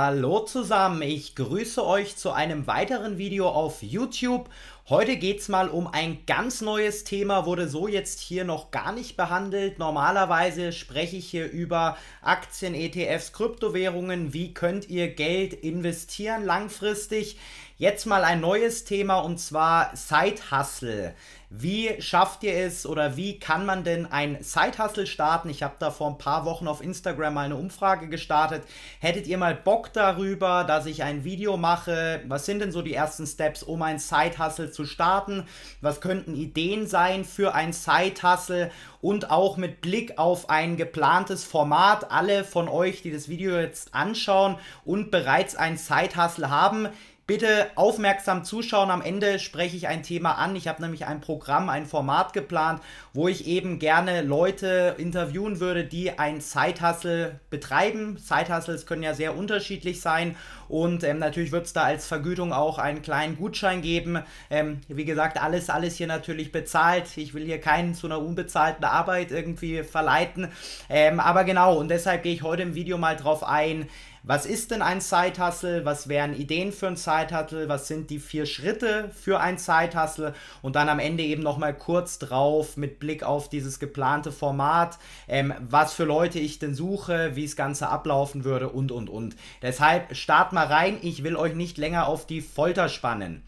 Hallo zusammen, ich grüße euch zu einem weiteren Video auf YouTube. Heute geht's mal um ein ganz neues Thema, wurde so jetzt hier noch gar nicht behandelt. Normalerweise spreche ich hier über Aktien, ETFs, Kryptowährungen, wie könnt ihr Geld investieren langfristig. Jetzt mal ein neues Thema und zwar Side-Hustle. Wie schafft ihr es oder wie kann man denn ein Side-Hustle starten? Ich habe da vor ein paar Wochen auf Instagram mal eine Umfrage gestartet. Hättet ihr mal Bock darüber, dass ich ein Video mache? Was sind denn so die ersten Steps, um ein Side-Hustle zu starten? Was könnten Ideen sein für ein Side-Hustle? Und auch mit Blick auf ein geplantes Format. Alle von euch, die das Video jetzt anschauen und bereits ein Side-Hustle haben, Bitte aufmerksam zuschauen. Am Ende spreche ich ein Thema an. Ich habe nämlich ein Programm, ein Format geplant, wo ich eben gerne Leute interviewen würde, die ein Side-Hustle betreiben. Side-Hustles können ja sehr unterschiedlich sein und ähm, natürlich wird es da als Vergütung auch einen kleinen Gutschein geben. Ähm, wie gesagt, alles, alles hier natürlich bezahlt. Ich will hier keinen zu einer unbezahlten Arbeit irgendwie verleiten. Ähm, aber genau, und deshalb gehe ich heute im Video mal drauf ein, was ist denn ein Side Hustle? Was wären Ideen für ein Side Hustle? Was sind die vier Schritte für ein Side Hustle? Und dann am Ende eben nochmal kurz drauf mit Blick auf dieses geplante Format, ähm, was für Leute ich denn suche, wie das Ganze ablaufen würde und und und. Deshalb start mal rein. Ich will euch nicht länger auf die Folter spannen.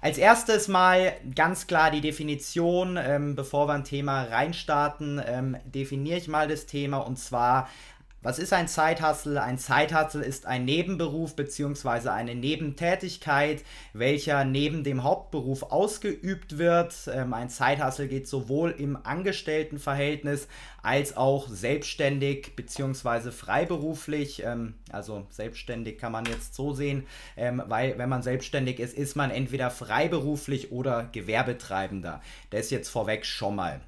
Als erstes mal ganz klar die Definition, ähm, bevor wir ein Thema reinstarten, ähm, definiere ich mal das Thema und zwar was ist ein Zeithustle? Ein Zeithustle ist ein Nebenberuf bzw. eine Nebentätigkeit, welcher neben dem Hauptberuf ausgeübt wird. Ähm, ein Zeithustle geht sowohl im Angestelltenverhältnis als auch selbstständig bzw. freiberuflich. Ähm, also selbstständig kann man jetzt so sehen, ähm, weil wenn man selbstständig ist, ist man entweder freiberuflich oder Gewerbetreibender. Das jetzt vorweg schon mal.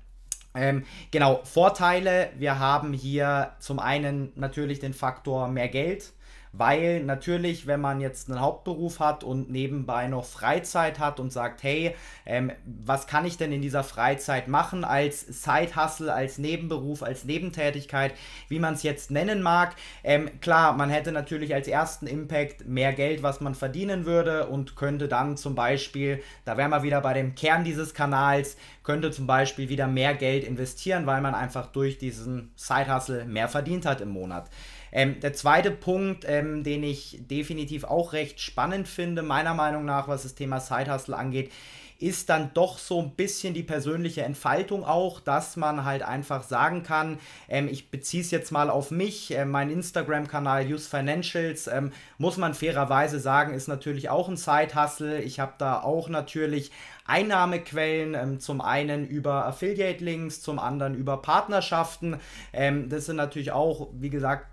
Ähm, genau, Vorteile. Wir haben hier zum einen natürlich den Faktor mehr Geld. Weil natürlich, wenn man jetzt einen Hauptberuf hat und nebenbei noch Freizeit hat und sagt, hey, ähm, was kann ich denn in dieser Freizeit machen als Side-Hustle, als Nebenberuf, als Nebentätigkeit, wie man es jetzt nennen mag. Ähm, klar, man hätte natürlich als ersten Impact mehr Geld, was man verdienen würde und könnte dann zum Beispiel, da wären wir wieder bei dem Kern dieses Kanals, könnte zum Beispiel wieder mehr Geld investieren, weil man einfach durch diesen Side-Hustle mehr verdient hat im Monat. Ähm, der zweite Punkt, ähm, den ich definitiv auch recht spannend finde, meiner Meinung nach, was das Thema Sidehustle angeht, ist dann doch so ein bisschen die persönliche Entfaltung auch, dass man halt einfach sagen kann, ähm, ich beziehe es jetzt mal auf mich, äh, mein Instagram-Kanal Use Financials, ähm, muss man fairerweise sagen, ist natürlich auch ein Side-Hustle. Ich habe da auch natürlich Einnahmequellen, ähm, zum einen über Affiliate-Links, zum anderen über Partnerschaften. Ähm, das sind natürlich auch, wie gesagt,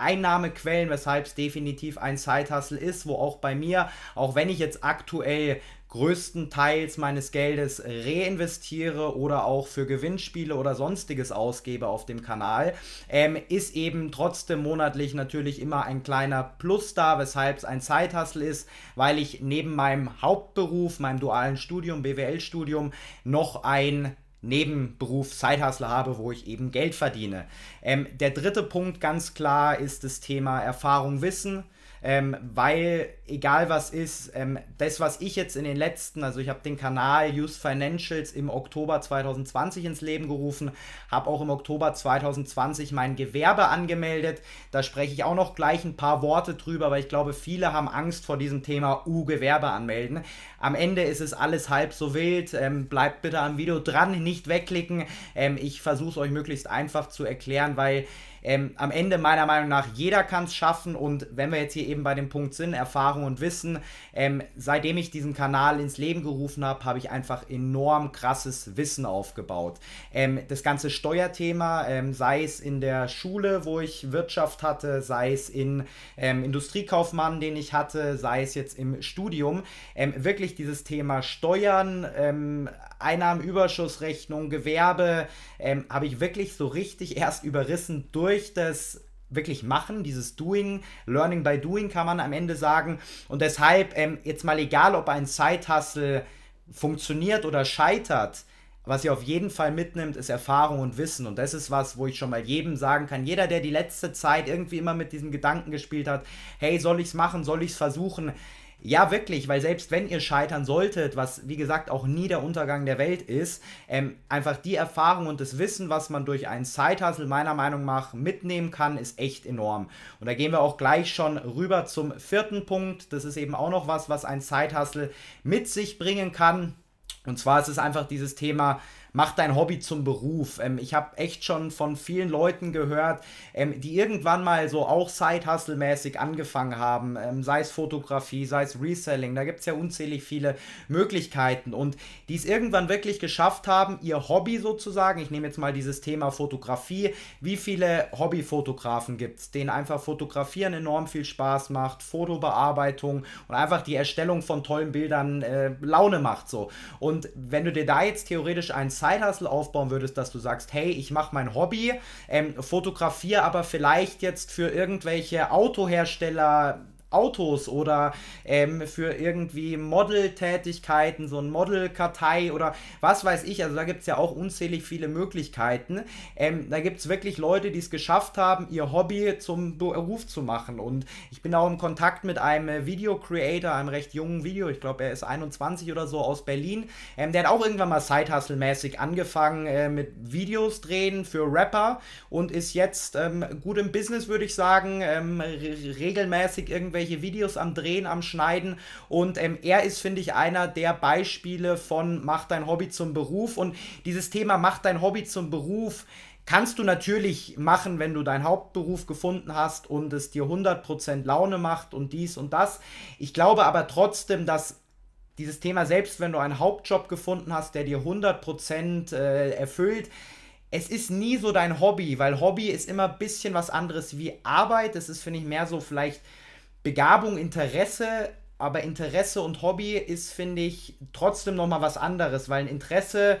Einnahmequellen, weshalb es definitiv ein Side-Hustle ist, wo auch bei mir, auch wenn ich jetzt aktuell größtenteils meines Geldes reinvestiere oder auch für Gewinnspiele oder sonstiges ausgebe auf dem Kanal, ähm, ist eben trotzdem monatlich natürlich immer ein kleiner Plus da, weshalb es ein Zeithassel ist, weil ich neben meinem Hauptberuf, meinem dualen Studium, BWL-Studium, noch ein Nebenberuf Sidehustler habe, wo ich eben Geld verdiene. Ähm, der dritte Punkt ganz klar ist das Thema Erfahrung, Wissen ähm, weil egal was ist, ähm, das, was ich jetzt in den letzten, also ich habe den Kanal Use Financials im Oktober 2020 ins Leben gerufen, habe auch im Oktober 2020 mein Gewerbe angemeldet. Da spreche ich auch noch gleich ein paar Worte drüber, weil ich glaube, viele haben Angst vor diesem Thema U-Gewerbe anmelden. Am Ende ist es alles halb so wild. Ähm, bleibt bitte am Video dran, nicht wegklicken. Ähm, ich versuche es euch möglichst einfach zu erklären, weil ähm, am Ende meiner Meinung nach, jeder kann es schaffen und wenn wir jetzt hier eben bei dem Punkt sind, Erfahrung und Wissen, ähm, seitdem ich diesen Kanal ins Leben gerufen habe, habe ich einfach enorm krasses Wissen aufgebaut. Ähm, das ganze Steuerthema, ähm, sei es in der Schule, wo ich Wirtschaft hatte, sei es in ähm, Industriekaufmann, den ich hatte, sei es jetzt im Studium, ähm, wirklich dieses Thema Steuern, Einnahmenüberschussrechnung, Gewerbe, ähm, habe ich wirklich so richtig erst überrissen durch das wirklich machen, dieses Doing, Learning by Doing kann man am Ende sagen. Und deshalb, ähm, jetzt mal egal, ob ein Side-Hustle funktioniert oder scheitert, was ihr auf jeden Fall mitnimmt, ist Erfahrung und Wissen. Und das ist was, wo ich schon mal jedem sagen kann, jeder, der die letzte Zeit irgendwie immer mit diesem Gedanken gespielt hat, hey, soll ich es machen, soll ich es versuchen, ja, wirklich, weil selbst wenn ihr scheitern solltet, was wie gesagt auch nie der Untergang der Welt ist, ähm, einfach die Erfahrung und das Wissen, was man durch einen Side-Hustle meiner Meinung nach mitnehmen kann, ist echt enorm. Und da gehen wir auch gleich schon rüber zum vierten Punkt. Das ist eben auch noch was, was ein Side-Hustle mit sich bringen kann. Und zwar ist es einfach dieses Thema mach dein Hobby zum Beruf. Ähm, ich habe echt schon von vielen Leuten gehört, ähm, die irgendwann mal so auch Side-Hustle-mäßig angefangen haben, ähm, sei es Fotografie, sei es Reselling, da gibt es ja unzählig viele Möglichkeiten und die es irgendwann wirklich geschafft haben, ihr Hobby sozusagen, ich nehme jetzt mal dieses Thema Fotografie, wie viele Hobbyfotografen gibt es, denen einfach Fotografieren enorm viel Spaß macht, Fotobearbeitung und einfach die Erstellung von tollen Bildern äh, Laune macht so. Und wenn du dir da jetzt theoretisch ein Side-Hustle aufbauen würdest, dass du sagst, hey, ich mache mein Hobby, ähm, fotografiere aber vielleicht jetzt für irgendwelche Autohersteller Autos oder ähm, für irgendwie Model-Tätigkeiten, so ein Model-Kartei oder was weiß ich. Also da gibt es ja auch unzählig viele Möglichkeiten. Ähm, da gibt es wirklich Leute, die es geschafft haben, ihr Hobby zum Beruf zu machen. Und ich bin auch im Kontakt mit einem äh, Video-Creator, einem recht jungen Video, ich glaube, er ist 21 oder so aus Berlin. Ähm, der hat auch irgendwann mal side mäßig angefangen äh, mit Videos drehen für Rapper und ist jetzt ähm, gut im Business, würde ich sagen, ähm, regelmäßig irgendwelche irgendwelche Videos am Drehen, am Schneiden. Und ähm, er ist, finde ich, einer der Beispiele von Mach dein Hobby zum Beruf. Und dieses Thema Mach dein Hobby zum Beruf kannst du natürlich machen, wenn du deinen Hauptberuf gefunden hast und es dir 100% Laune macht und dies und das. Ich glaube aber trotzdem, dass dieses Thema, selbst wenn du einen Hauptjob gefunden hast, der dir 100% äh, erfüllt, es ist nie so dein Hobby, weil Hobby ist immer ein bisschen was anderes wie Arbeit. Es ist, finde ich, mehr so vielleicht Begabung, Interesse, aber Interesse und Hobby ist, finde ich, trotzdem nochmal was anderes, weil ein Interesse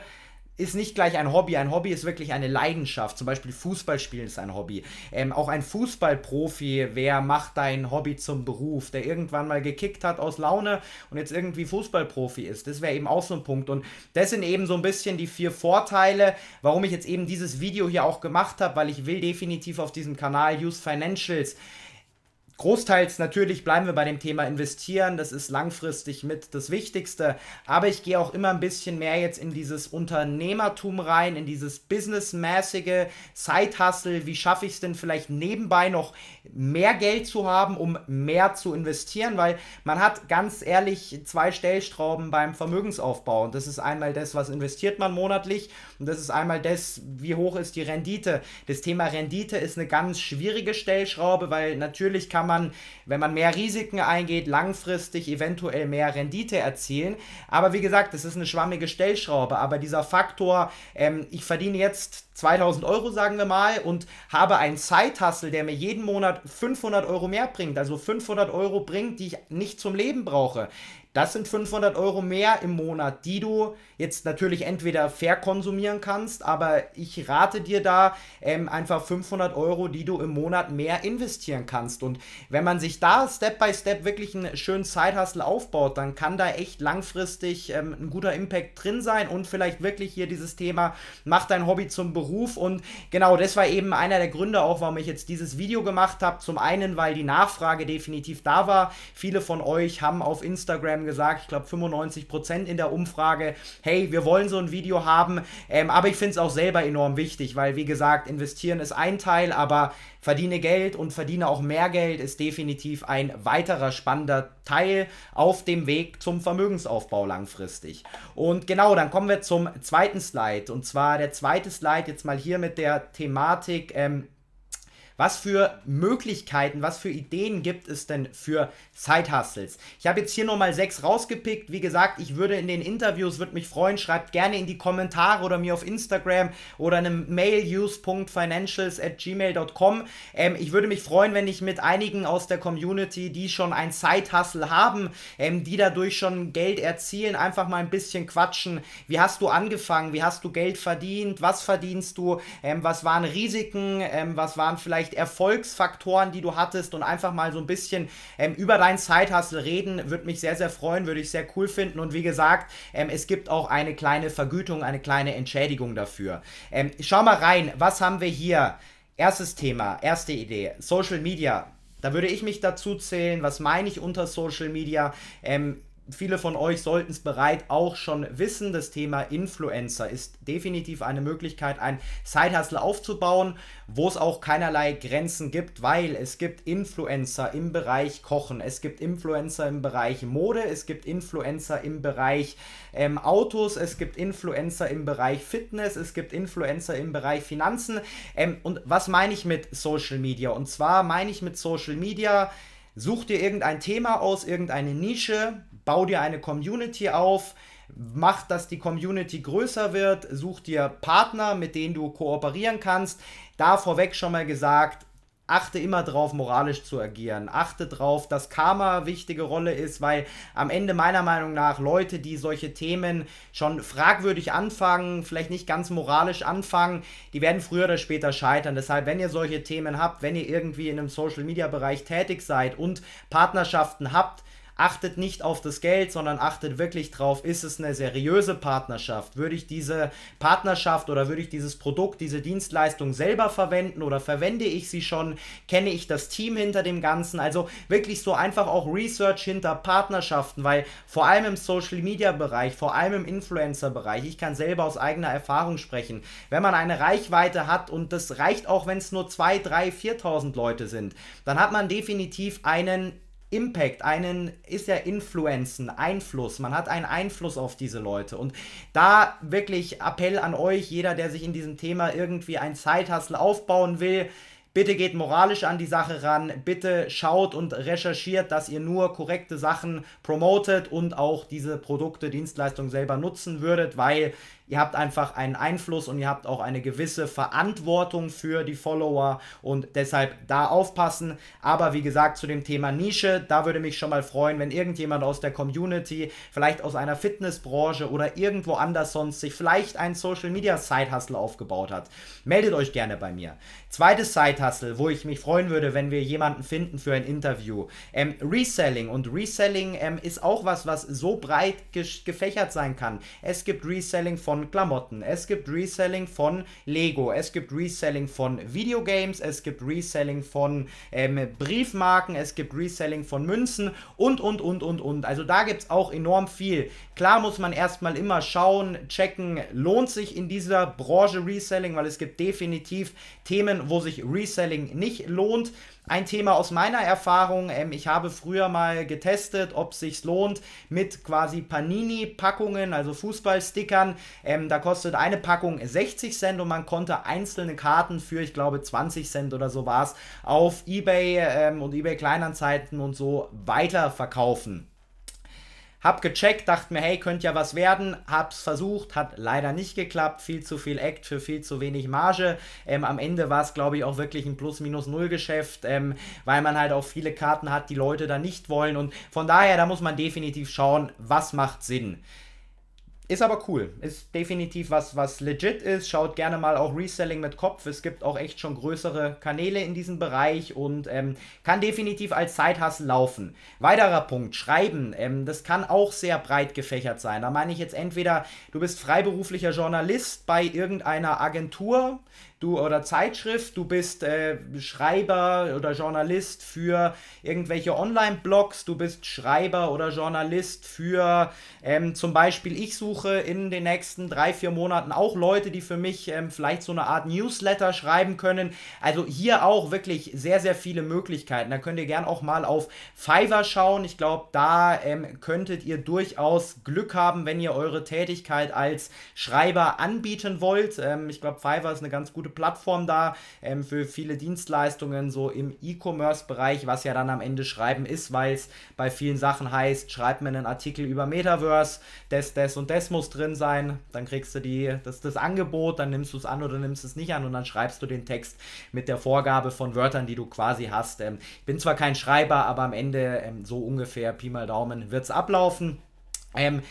ist nicht gleich ein Hobby. Ein Hobby ist wirklich eine Leidenschaft. Zum Beispiel Fußballspielen ist ein Hobby. Ähm, auch ein Fußballprofi, wer macht dein Hobby zum Beruf, der irgendwann mal gekickt hat aus Laune und jetzt irgendwie Fußballprofi ist. Das wäre eben auch so ein Punkt. Und das sind eben so ein bisschen die vier Vorteile, warum ich jetzt eben dieses Video hier auch gemacht habe, weil ich will definitiv auf diesem Kanal Use Financials Großteils natürlich bleiben wir bei dem Thema investieren, das ist langfristig mit das Wichtigste, aber ich gehe auch immer ein bisschen mehr jetzt in dieses Unternehmertum rein, in dieses businessmäßige side wie schaffe ich es denn vielleicht nebenbei noch mehr Geld zu haben, um mehr zu investieren, weil man hat ganz ehrlich zwei Stellstrauben beim Vermögensaufbau und das ist einmal das, was investiert man monatlich und das ist einmal das, wie hoch ist die Rendite. Das Thema Rendite ist eine ganz schwierige Stellschraube, weil natürlich kann man man, wenn man mehr Risiken eingeht, langfristig eventuell mehr Rendite erzielen. Aber wie gesagt, es ist eine schwammige Stellschraube. Aber dieser Faktor, ähm, ich verdiene jetzt 2000 Euro, sagen wir mal, und habe einen side der mir jeden Monat 500 Euro mehr bringt, also 500 Euro bringt, die ich nicht zum Leben brauche. Das sind 500 Euro mehr im Monat, die du jetzt natürlich entweder verkonsumieren kannst, aber ich rate dir da ähm, einfach 500 Euro, die du im Monat mehr investieren kannst. Und wenn man sich da Step by Step wirklich einen schönen Side-Hustle aufbaut, dann kann da echt langfristig ähm, ein guter Impact drin sein und vielleicht wirklich hier dieses Thema, mach dein Hobby zum Beruf. Und genau das war eben einer der Gründe auch, warum ich jetzt dieses Video gemacht habe. Zum einen, weil die Nachfrage definitiv da war. Viele von euch haben auf Instagram haben gesagt, ich glaube 95 Prozent in der Umfrage, hey, wir wollen so ein Video haben. Ähm, aber ich finde es auch selber enorm wichtig, weil wie gesagt, investieren ist ein Teil, aber verdiene Geld und verdiene auch mehr Geld ist definitiv ein weiterer spannender Teil auf dem Weg zum Vermögensaufbau langfristig. Und genau, dann kommen wir zum zweiten Slide. Und zwar der zweite Slide jetzt mal hier mit der Thematik. Ähm, was für Möglichkeiten, was für Ideen gibt es denn für Side-Hustles? Ich habe jetzt hier nochmal sechs rausgepickt. Wie gesagt, ich würde in den Interviews, würde mich freuen, schreibt gerne in die Kommentare oder mir auf Instagram oder eine Mail use.financials at gmail.com. Ähm, ich würde mich freuen, wenn ich mit einigen aus der Community, die schon ein Side-Hustle haben, ähm, die dadurch schon Geld erzielen, einfach mal ein bisschen quatschen. Wie hast du angefangen? Wie hast du Geld verdient? Was verdienst du? Ähm, was waren Risiken? Ähm, was waren vielleicht vielleicht Erfolgsfaktoren, die du hattest und einfach mal so ein bisschen ähm, über dein side reden. Würde mich sehr, sehr freuen, würde ich sehr cool finden. Und wie gesagt, ähm, es gibt auch eine kleine Vergütung, eine kleine Entschädigung dafür. Ähm, schau mal rein, was haben wir hier? Erstes Thema, erste Idee, Social Media. Da würde ich mich dazu zählen. Was meine ich unter Social Media? Ähm, viele von euch sollten es bereits auch schon wissen. Das Thema Influencer ist definitiv eine Möglichkeit, ein Sidehustle aufzubauen, wo es auch keinerlei Grenzen gibt, weil es gibt Influencer im Bereich Kochen, es gibt Influencer im Bereich Mode, es gibt Influencer im Bereich ähm, Autos, es gibt Influencer im Bereich Fitness, es gibt Influencer im Bereich Finanzen. Ähm, und was meine ich mit Social Media? Und zwar meine ich mit Social Media, Such dir irgendein Thema aus, irgendeine Nische, bau dir eine Community auf, mach, dass die Community größer wird, such dir Partner, mit denen du kooperieren kannst. Da vorweg schon mal gesagt, achte immer drauf, moralisch zu agieren. Achte drauf, dass Karma wichtige Rolle ist, weil am Ende meiner Meinung nach Leute, die solche Themen schon fragwürdig anfangen, vielleicht nicht ganz moralisch anfangen, die werden früher oder später scheitern. Deshalb, wenn ihr solche Themen habt, wenn ihr irgendwie in einem Social Media Bereich tätig seid und Partnerschaften habt, achtet nicht auf das Geld, sondern achtet wirklich drauf, ist es eine seriöse Partnerschaft? Würde ich diese Partnerschaft oder würde ich dieses Produkt, diese Dienstleistung selber verwenden oder verwende ich sie schon? Kenne ich das Team hinter dem Ganzen? Also wirklich so einfach auch Research hinter Partnerschaften, weil vor allem im Social Media Bereich, vor allem im Influencer Bereich, ich kann selber aus eigener Erfahrung sprechen, wenn man eine Reichweite hat und das reicht auch, wenn es nur 2, 3, 4.000 Leute sind, dann hat man definitiv einen Impact, einen, ist ja Influenzen, Einfluss. Man hat einen Einfluss auf diese Leute. Und da wirklich Appell an euch, jeder, der sich in diesem Thema irgendwie ein Zeithassel aufbauen will, bitte geht moralisch an die Sache ran, bitte schaut und recherchiert, dass ihr nur korrekte Sachen promotet und auch diese Produkte, Dienstleistungen selber nutzen würdet, weil Ihr habt einfach einen Einfluss und ihr habt auch eine gewisse Verantwortung für die Follower und deshalb da aufpassen. Aber wie gesagt, zu dem Thema Nische, da würde mich schon mal freuen, wenn irgendjemand aus der Community, vielleicht aus einer Fitnessbranche oder irgendwo anders sonst sich vielleicht ein Social Media Side Hustle aufgebaut hat. Meldet euch gerne bei mir. Zweites Side Hustle, wo ich mich freuen würde, wenn wir jemanden finden für ein Interview. Ähm, Reselling und Reselling ähm, ist auch was, was so breit gefächert sein kann. Es gibt Reselling von von Klamotten, es gibt Reselling von Lego, es gibt Reselling von Videogames, es gibt Reselling von ähm, Briefmarken, es gibt Reselling von Münzen und, und, und, und, und. Also da gibt es auch enorm viel. Klar muss man erstmal immer schauen, checken, lohnt sich in dieser Branche Reselling, weil es gibt definitiv Themen, wo sich Reselling nicht lohnt. Ein Thema aus meiner Erfahrung, ähm, ich habe früher mal getestet, ob sich lohnt, mit quasi Panini-Packungen, also Fußballstickern. Ähm, da kostet eine Packung 60 Cent und man konnte einzelne Karten für, ich glaube, 20 Cent oder so war es, auf Ebay ähm, und Ebay Kleinanzeiten und so weiterverkaufen. Hab gecheckt, dachte mir, hey, könnte ja was werden. Hab's versucht, hat leider nicht geklappt. Viel zu viel Act für viel zu wenig Marge. Ähm, am Ende war es, glaube ich, auch wirklich ein Plus-Minus-Null-Geschäft, ähm, weil man halt auch viele Karten hat, die Leute da nicht wollen. Und von daher, da muss man definitiv schauen, was macht Sinn. Ist aber cool. Ist definitiv was, was legit ist. Schaut gerne mal auch Reselling mit Kopf. Es gibt auch echt schon größere Kanäle in diesem Bereich und ähm, kann definitiv als Zeithassel laufen. Weiterer Punkt, Schreiben. Ähm, das kann auch sehr breit gefächert sein. Da meine ich jetzt entweder, du bist freiberuflicher Journalist bei irgendeiner Agentur, du oder Zeitschrift, du bist äh, Schreiber oder Journalist für irgendwelche Online-Blogs, du bist Schreiber oder Journalist für ähm, zum Beispiel, ich suche in den nächsten drei, vier Monaten auch Leute, die für mich ähm, vielleicht so eine Art Newsletter schreiben können. Also hier auch wirklich sehr, sehr viele Möglichkeiten. Da könnt ihr gerne auch mal auf Fiverr schauen. Ich glaube, da ähm, könntet ihr durchaus Glück haben, wenn ihr eure Tätigkeit als Schreiber anbieten wollt. Ähm, ich glaube, Fiverr ist eine ganz gute Plattform da ähm, für viele Dienstleistungen, so im E-Commerce-Bereich, was ja dann am Ende Schreiben ist, weil es bei vielen Sachen heißt, schreib mir einen Artikel über Metaverse, das, das und das muss drin sein, dann kriegst du die, das, das Angebot, dann nimmst du es an oder nimmst es nicht an und dann schreibst du den Text mit der Vorgabe von Wörtern, die du quasi hast. Ähm, ich bin zwar kein Schreiber, aber am Ende ähm, so ungefähr Pi mal Daumen wird es ablaufen. Ähm,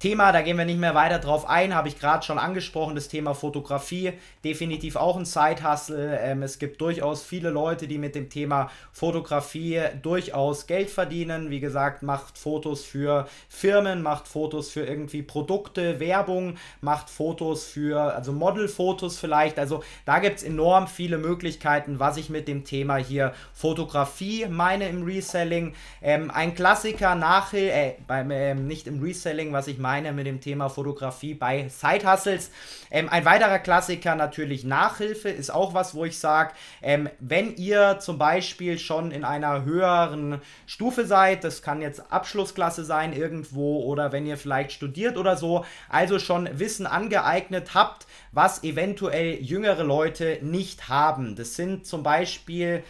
Thema, da gehen wir nicht mehr weiter drauf ein, habe ich gerade schon angesprochen, das Thema Fotografie, definitiv auch ein Side-Hustle. Ähm, es gibt durchaus viele Leute, die mit dem Thema Fotografie durchaus Geld verdienen. Wie gesagt, macht Fotos für Firmen, macht Fotos für irgendwie Produkte, Werbung, macht Fotos für, also Modelfotos vielleicht. Also da gibt es enorm viele Möglichkeiten, was ich mit dem Thema hier Fotografie meine im Reselling. Ähm, ein Klassiker Nachhilfe, äh, äh, nicht im Reselling, was ich meine, Allgemeine mit dem Thema Fotografie bei Sidehustles. Ähm, ein weiterer Klassiker natürlich Nachhilfe ist auch was, wo ich sage, ähm, wenn ihr zum Beispiel schon in einer höheren Stufe seid, das kann jetzt Abschlussklasse sein irgendwo oder wenn ihr vielleicht studiert oder so, also schon Wissen angeeignet habt, was eventuell jüngere Leute nicht haben. Das sind zum Beispiel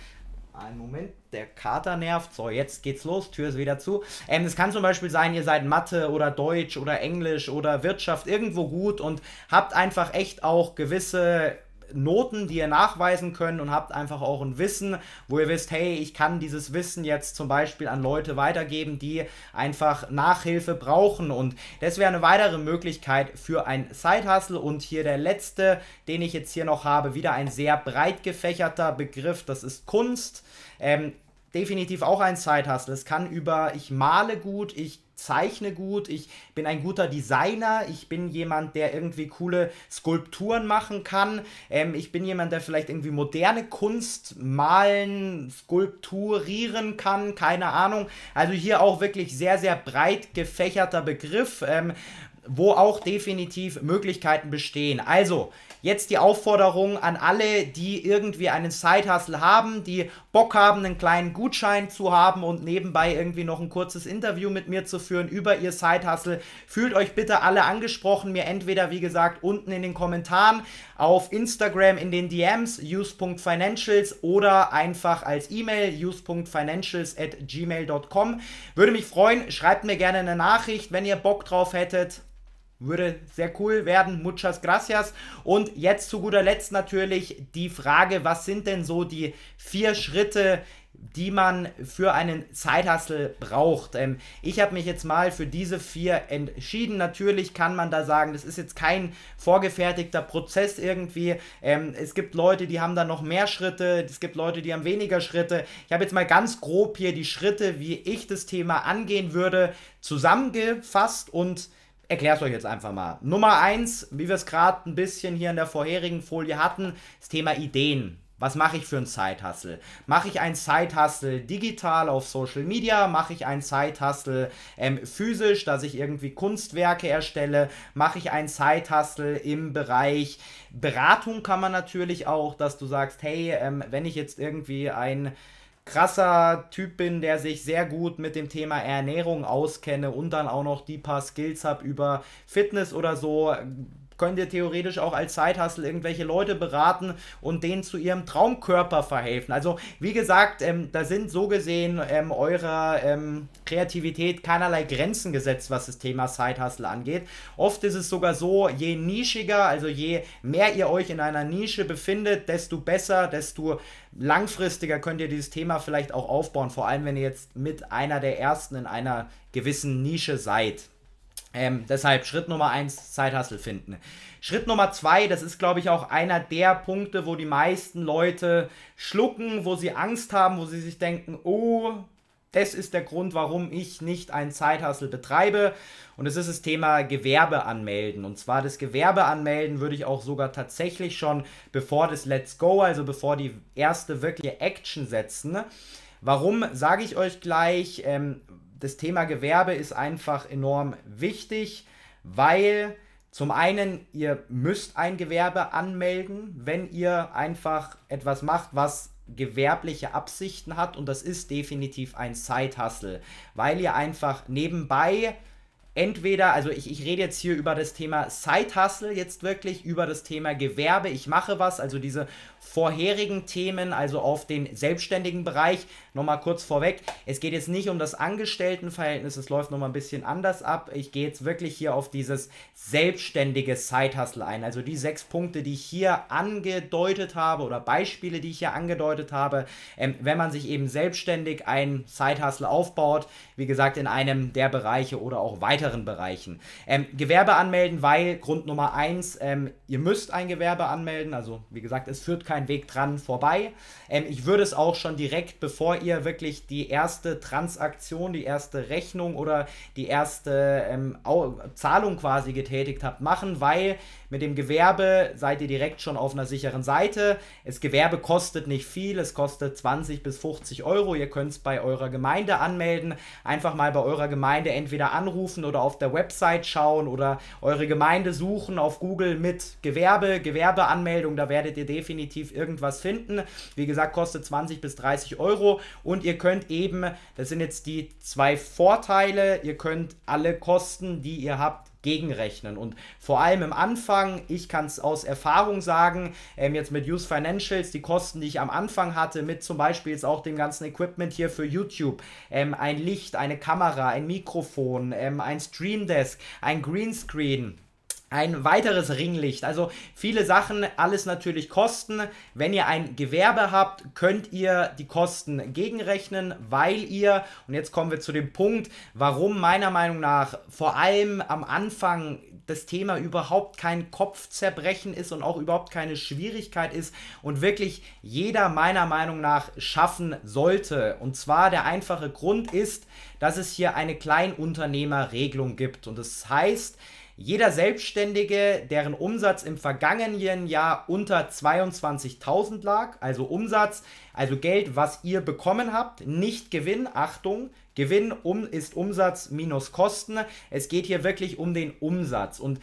einen Moment, der Kater nervt. So, jetzt geht's los, Tür ist wieder zu. Ähm, es kann zum Beispiel sein, ihr seid Mathe oder Deutsch oder Englisch oder Wirtschaft irgendwo gut und habt einfach echt auch gewisse Noten, die ihr nachweisen könnt und habt einfach auch ein Wissen, wo ihr wisst, hey, ich kann dieses Wissen jetzt zum Beispiel an Leute weitergeben, die einfach Nachhilfe brauchen. Und das wäre eine weitere Möglichkeit für ein Side-Hustle. Und hier der letzte, den ich jetzt hier noch habe, wieder ein sehr breit gefächerter Begriff, das ist Kunst. Ähm, definitiv auch ein Side-Hustle. Es kann über, ich male gut, ich zeichne gut, ich bin ein guter Designer, ich bin jemand, der irgendwie coole Skulpturen machen kann, ähm, ich bin jemand, der vielleicht irgendwie moderne Kunst malen, skulpturieren kann, keine Ahnung. Also hier auch wirklich sehr, sehr breit gefächerter Begriff ähm, wo auch definitiv Möglichkeiten bestehen. Also, jetzt die Aufforderung an alle, die irgendwie einen Side-Hustle haben, die Bock haben, einen kleinen Gutschein zu haben und nebenbei irgendwie noch ein kurzes Interview mit mir zu führen über ihr Side-Hustle. Fühlt euch bitte alle angesprochen, mir entweder, wie gesagt, unten in den Kommentaren, auf Instagram in den DMs, use.financials oder einfach als E-Mail, use.financials at gmail.com. Würde mich freuen, schreibt mir gerne eine Nachricht, wenn ihr Bock drauf hättet. Würde sehr cool werden. Muchas gracias. Und jetzt zu guter Letzt natürlich die Frage, was sind denn so die vier Schritte, die man für einen Zeithassel braucht. Ähm, ich habe mich jetzt mal für diese vier entschieden. Natürlich kann man da sagen, das ist jetzt kein vorgefertigter Prozess irgendwie. Ähm, es gibt Leute, die haben da noch mehr Schritte. Es gibt Leute, die haben weniger Schritte. Ich habe jetzt mal ganz grob hier die Schritte, wie ich das Thema angehen würde, zusammengefasst und erklär's euch jetzt einfach mal. Nummer eins, wie wir es gerade ein bisschen hier in der vorherigen Folie hatten, das Thema Ideen. Was mache ich für ein Side-Hustle? Mache ich ein Side-Hustle digital auf Social Media? Mache ich ein Side-Hustle ähm, physisch, dass ich irgendwie Kunstwerke erstelle? Mache ich ein Side-Hustle im Bereich Beratung kann man natürlich auch, dass du sagst, hey, ähm, wenn ich jetzt irgendwie ein krasser Typ bin, der sich sehr gut mit dem Thema Ernährung auskenne und dann auch noch die paar Skills habe über Fitness oder so, könnt ihr theoretisch auch als Sidehustle irgendwelche Leute beraten und denen zu ihrem Traumkörper verhelfen. Also wie gesagt, ähm, da sind so gesehen ähm, eurer ähm, Kreativität keinerlei Grenzen gesetzt, was das Thema Sidehustle angeht. Oft ist es sogar so, je nischiger, also je mehr ihr euch in einer Nische befindet, desto besser, desto langfristiger könnt ihr dieses Thema vielleicht auch aufbauen, vor allem wenn ihr jetzt mit einer der ersten in einer gewissen Nische seid. Ähm, deshalb Schritt Nummer eins, Zeithassel finden. Schritt Nummer zwei, das ist, glaube ich, auch einer der Punkte, wo die meisten Leute schlucken, wo sie Angst haben, wo sie sich denken, oh, das ist der Grund, warum ich nicht einen Zeithassel betreibe. Und es ist das Thema Gewerbe anmelden. Und zwar das Gewerbe anmelden würde ich auch sogar tatsächlich schon bevor das Let's Go, also bevor die erste wirkliche Action setzen. Warum, sage ich euch gleich. Ähm, das Thema Gewerbe ist einfach enorm wichtig, weil zum einen, ihr müsst ein Gewerbe anmelden, wenn ihr einfach etwas macht, was gewerbliche Absichten hat und das ist definitiv ein Side-Hustle, weil ihr einfach nebenbei entweder, also ich, ich rede jetzt hier über das Thema Side-Hustle, jetzt wirklich über das Thema Gewerbe, ich mache was, also diese vorherigen Themen, also auf den selbstständigen Bereich. Nochmal kurz vorweg, es geht jetzt nicht um das Angestelltenverhältnis, es läuft nochmal ein bisschen anders ab. Ich gehe jetzt wirklich hier auf dieses selbstständige Side-Hustle ein. Also die sechs Punkte, die ich hier angedeutet habe oder Beispiele, die ich hier angedeutet habe, ähm, wenn man sich eben selbstständig ein Side-Hustle aufbaut, wie gesagt, in einem der Bereiche oder auch weiteren Bereichen. Ähm, Gewerbe anmelden, weil Grund Nummer eins, ähm, ihr müsst ein Gewerbe anmelden. Also wie gesagt, es führt kein Weg dran vorbei. Ähm, ich würde es auch schon direkt, bevor ihr wirklich die erste Transaktion, die erste Rechnung oder die erste ähm, Zahlung quasi getätigt habt, machen, weil mit dem Gewerbe seid ihr direkt schon auf einer sicheren Seite. Das Gewerbe kostet nicht viel, es kostet 20 bis 50 Euro. Ihr könnt es bei eurer Gemeinde anmelden. Einfach mal bei eurer Gemeinde entweder anrufen oder auf der Website schauen oder eure Gemeinde suchen auf Google mit Gewerbe, Gewerbeanmeldung. Da werdet ihr definitiv definitiv irgendwas finden. Wie gesagt, kostet 20 bis 30 Euro und ihr könnt eben, das sind jetzt die zwei Vorteile, ihr könnt alle Kosten, die ihr habt, gegenrechnen. Und vor allem im Anfang, ich kann es aus Erfahrung sagen, ähm, jetzt mit Use Financials, die Kosten, die ich am Anfang hatte, mit zum Beispiel jetzt auch dem ganzen Equipment hier für YouTube, ähm, ein Licht, eine Kamera, ein Mikrofon, ähm, ein Stream Desk, ein Greenscreen, ein weiteres Ringlicht. Also viele Sachen, alles natürlich Kosten. Wenn ihr ein Gewerbe habt, könnt ihr die Kosten gegenrechnen, weil ihr, und jetzt kommen wir zu dem Punkt, warum meiner Meinung nach vor allem am Anfang das Thema überhaupt kein Kopfzerbrechen ist und auch überhaupt keine Schwierigkeit ist und wirklich jeder meiner Meinung nach schaffen sollte. Und zwar der einfache Grund ist, dass es hier eine Kleinunternehmerregelung gibt. Und das heißt, jeder Selbstständige, deren Umsatz im vergangenen Jahr unter 22.000 lag, also Umsatz, also Geld, was ihr bekommen habt, nicht Gewinn, Achtung, Gewinn um, ist Umsatz minus Kosten. Es geht hier wirklich um den Umsatz und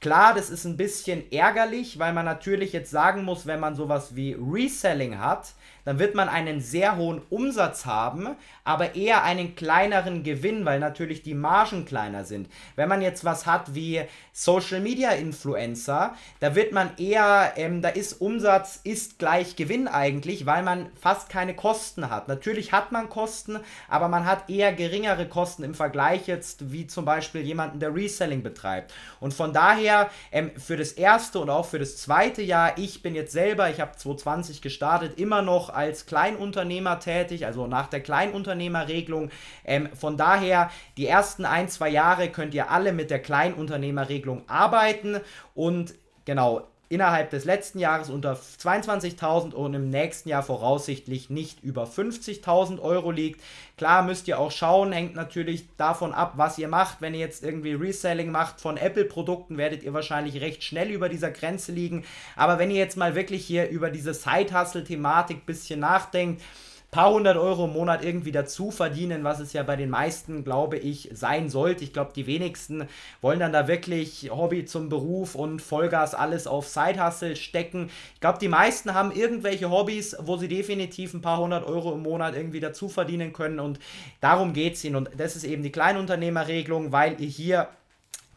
Klar, das ist ein bisschen ärgerlich, weil man natürlich jetzt sagen muss, wenn man sowas wie Reselling hat, dann wird man einen sehr hohen Umsatz haben, aber eher einen kleineren Gewinn, weil natürlich die Margen kleiner sind. Wenn man jetzt was hat wie Social Media Influencer, da wird man eher, ähm, da ist Umsatz ist gleich Gewinn eigentlich, weil man fast keine Kosten hat. Natürlich hat man Kosten, aber man hat eher geringere Kosten im Vergleich jetzt wie zum Beispiel jemanden, der Reselling betreibt. Und von daher ähm, für das erste und auch für das zweite Jahr, ich bin jetzt selber, ich habe 2020 gestartet, immer noch als Kleinunternehmer tätig, also nach der Kleinunternehmerregelung. Ähm, von daher, die ersten ein, zwei Jahre könnt ihr alle mit der Kleinunternehmerregelung arbeiten und genau, innerhalb des letzten Jahres unter 22.000 und im nächsten Jahr voraussichtlich nicht über 50.000 Euro liegt. Klar müsst ihr auch schauen, hängt natürlich davon ab, was ihr macht. Wenn ihr jetzt irgendwie Reselling macht von Apple-Produkten, werdet ihr wahrscheinlich recht schnell über dieser Grenze liegen. Aber wenn ihr jetzt mal wirklich hier über diese Side-Hustle-Thematik bisschen nachdenkt, paar hundert Euro im Monat irgendwie dazu verdienen, was es ja bei den meisten, glaube ich, sein sollte. Ich glaube, die wenigsten wollen dann da wirklich Hobby zum Beruf und Vollgas alles auf Sidehustle stecken. Ich glaube, die meisten haben irgendwelche Hobbys, wo sie definitiv ein paar hundert Euro im Monat irgendwie dazu verdienen können und darum geht es ihnen. Und das ist eben die Kleinunternehmerregelung, weil ihr hier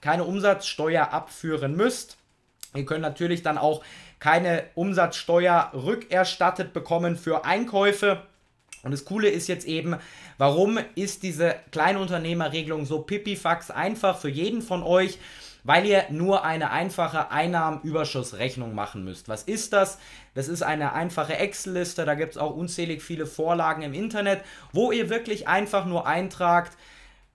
keine Umsatzsteuer abführen müsst. Ihr könnt natürlich dann auch keine Umsatzsteuer rückerstattet bekommen für Einkäufe. Und das Coole ist jetzt eben, warum ist diese Kleinunternehmerregelung so pipifax einfach für jeden von euch? Weil ihr nur eine einfache Einnahmenüberschussrechnung machen müsst. Was ist das? Das ist eine einfache Excel-Liste, da gibt es auch unzählig viele Vorlagen im Internet, wo ihr wirklich einfach nur eintragt,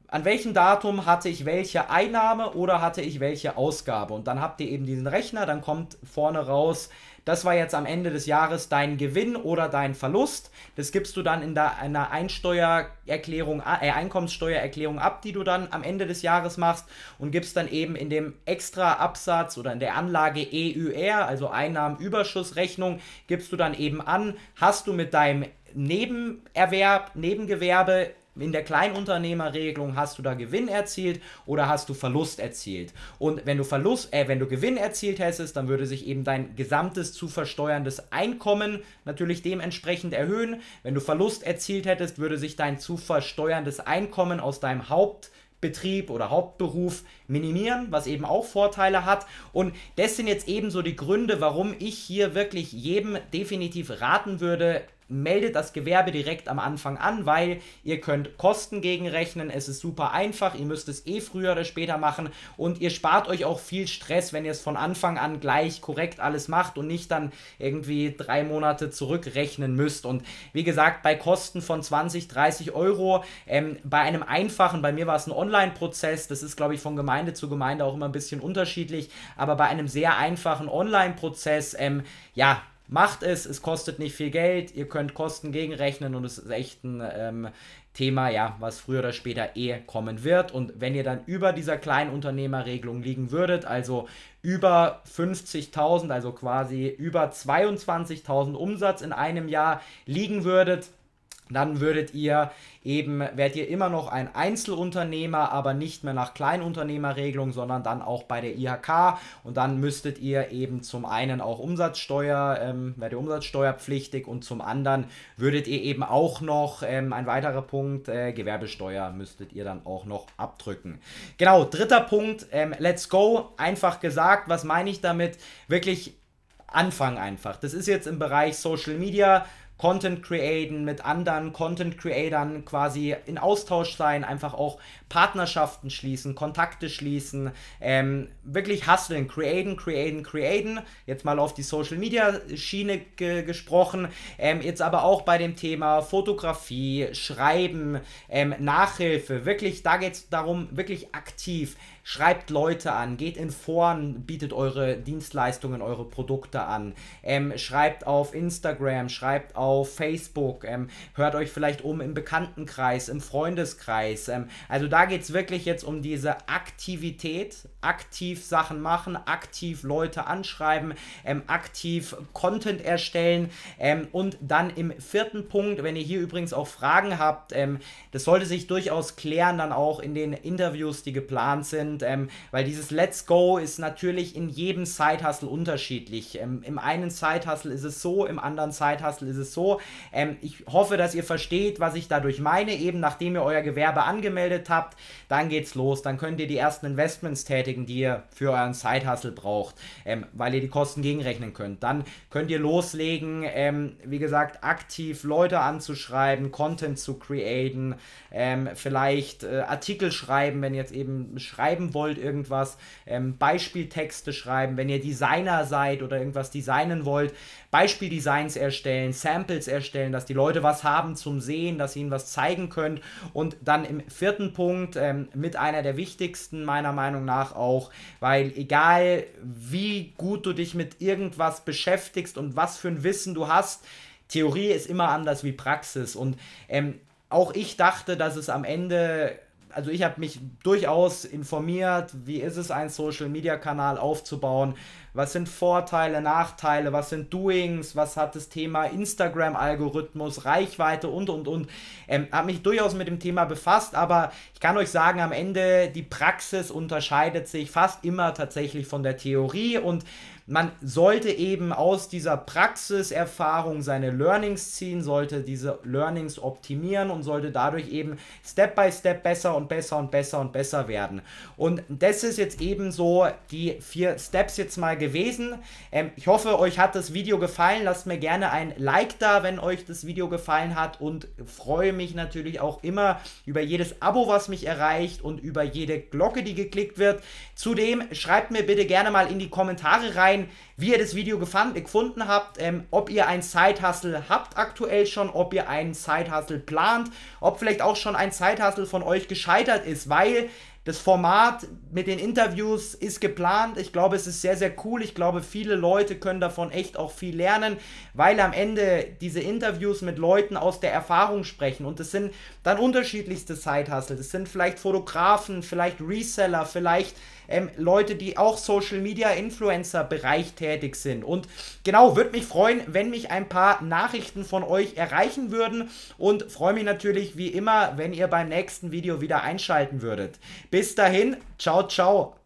an welchem Datum hatte ich welche Einnahme oder hatte ich welche Ausgabe. Und dann habt ihr eben diesen Rechner, dann kommt vorne raus, das war jetzt am Ende des Jahres dein Gewinn oder dein Verlust. Das gibst du dann in einer Einsteuererklärung, äh, äh, Einkommenssteuererklärung ab, die du dann am Ende des Jahres machst und gibst dann eben in dem extra Absatz oder in der Anlage EUR, also Einnahmenüberschussrechnung, gibst du dann eben an, hast du mit deinem Nebenerwerb, Nebengewerbe in der Kleinunternehmerregelung hast du da Gewinn erzielt oder hast du Verlust erzielt. Und wenn du Verlust, äh, wenn du Gewinn erzielt hättest, dann würde sich eben dein gesamtes zu versteuerndes Einkommen natürlich dementsprechend erhöhen. Wenn du Verlust erzielt hättest, würde sich dein zu versteuerndes Einkommen aus deinem Haupt Betrieb oder Hauptberuf minimieren, was eben auch Vorteile hat. Und das sind jetzt eben so die Gründe, warum ich hier wirklich jedem definitiv raten würde, meldet das Gewerbe direkt am Anfang an, weil ihr könnt Kosten gegenrechnen, es ist super einfach, ihr müsst es eh früher oder später machen und ihr spart euch auch viel Stress, wenn ihr es von Anfang an gleich korrekt alles macht und nicht dann irgendwie drei Monate zurückrechnen müsst. Und wie gesagt, bei Kosten von 20, 30 Euro, ähm, bei einem einfachen, bei mir war es ein Online-Prozess, das ist glaube ich von Gemeinde zu Gemeinde auch immer ein bisschen unterschiedlich, aber bei einem sehr einfachen Online-Prozess, ähm, ja, Macht es, es kostet nicht viel Geld, ihr könnt Kosten gegenrechnen und es ist echt ein ähm, Thema, ja, was früher oder später eh kommen wird. Und wenn ihr dann über dieser Kleinunternehmerregelung liegen würdet, also über 50.000, also quasi über 22.000 Umsatz in einem Jahr liegen würdet, dann würdet ihr eben, werdet ihr immer noch ein Einzelunternehmer, aber nicht mehr nach Kleinunternehmerregelung, sondern dann auch bei der IHK und dann müsstet ihr eben zum einen auch Umsatzsteuer, ähm, werdet ihr umsatzsteuerpflichtig und zum anderen würdet ihr eben auch noch, ähm, ein weiterer Punkt, äh, Gewerbesteuer müsstet ihr dann auch noch abdrücken. Genau, dritter Punkt, ähm, let's go, einfach gesagt, was meine ich damit? Wirklich anfangen einfach. Das ist jetzt im Bereich Social Media, Content createn, mit anderen Content Creatern quasi in Austausch sein, einfach auch Partnerschaften schließen, Kontakte schließen, ähm, wirklich hustlen, createn, createn, createn. Jetzt mal auf die Social Media Schiene ge gesprochen, ähm, jetzt aber auch bei dem Thema Fotografie, Schreiben, ähm, Nachhilfe, wirklich, da geht es darum, wirklich aktiv schreibt Leute an, geht in Foren, bietet eure Dienstleistungen, eure Produkte an, ähm, schreibt auf Instagram, schreibt auf Facebook, ähm, hört euch vielleicht um im Bekanntenkreis, im Freundeskreis. Ähm, also da geht es wirklich jetzt um diese Aktivität, aktiv Sachen machen, aktiv Leute anschreiben, ähm, aktiv Content erstellen ähm, und dann im vierten Punkt, wenn ihr hier übrigens auch Fragen habt, ähm, das sollte sich durchaus klären dann auch in den Interviews, die geplant sind, sind, ähm, weil dieses Let's Go ist natürlich in jedem Side-Hustle unterschiedlich. Ähm, Im einen Side-Hustle ist es so, im anderen Side-Hustle ist es so. Ähm, ich hoffe, dass ihr versteht, was ich dadurch meine. Eben nachdem ihr euer Gewerbe angemeldet habt, dann geht's los. Dann könnt ihr die ersten Investments tätigen, die ihr für euren Side-Hustle braucht, ähm, weil ihr die Kosten gegenrechnen könnt. Dann könnt ihr loslegen, ähm, wie gesagt, aktiv Leute anzuschreiben, Content zu createn, ähm, vielleicht äh, Artikel schreiben, wenn jetzt eben schreiben schreiben wollt, irgendwas, ähm, Beispieltexte schreiben, wenn ihr Designer seid oder irgendwas designen wollt, Beispieldesigns erstellen, Samples erstellen, dass die Leute was haben zum Sehen, dass ihr ihnen was zeigen könnt. Und dann im vierten Punkt, ähm, mit einer der wichtigsten meiner Meinung nach auch, weil egal wie gut du dich mit irgendwas beschäftigst und was für ein Wissen du hast, Theorie ist immer anders wie Praxis. Und ähm, auch ich dachte, dass es am Ende also ich habe mich durchaus informiert, wie ist es, einen Social-Media-Kanal aufzubauen, was sind Vorteile, Nachteile? Was sind Doings? Was hat das Thema Instagram-Algorithmus, Reichweite und, und, und? Ähm, habe mich durchaus mit dem Thema befasst, aber ich kann euch sagen, am Ende, die Praxis unterscheidet sich fast immer tatsächlich von der Theorie und man sollte eben aus dieser Praxiserfahrung seine Learnings ziehen, sollte diese Learnings optimieren und sollte dadurch eben Step by Step besser und besser und besser und besser werden. Und das ist jetzt eben so die vier Steps jetzt mal gewesen gewesen. Ähm, ich hoffe, euch hat das Video gefallen. Lasst mir gerne ein Like da, wenn euch das Video gefallen hat und freue mich natürlich auch immer über jedes Abo, was mich erreicht und über jede Glocke, die geklickt wird. Zudem schreibt mir bitte gerne mal in die Kommentare rein, wie ihr das Video gefunden habt, ähm, ob ihr ein Side-Hustle habt aktuell schon, ob ihr einen Side-Hustle plant, ob vielleicht auch schon ein Side-Hustle von euch gescheitert ist, weil das Format mit den Interviews ist geplant. Ich glaube, es ist sehr, sehr cool. Ich glaube, viele Leute können davon echt auch viel lernen, weil am Ende diese Interviews mit Leuten aus der Erfahrung sprechen. Und das sind dann unterschiedlichste Side-Hustle. Das sind vielleicht Fotografen, vielleicht Reseller, vielleicht ähm, Leute, die auch Social Media Influencer Bereich tätig sind. Und genau, würde mich freuen, wenn mich ein paar Nachrichten von euch erreichen würden und freue mich natürlich wie immer, wenn ihr beim nächsten Video wieder einschalten würdet. Bis dahin, ciao, ciao.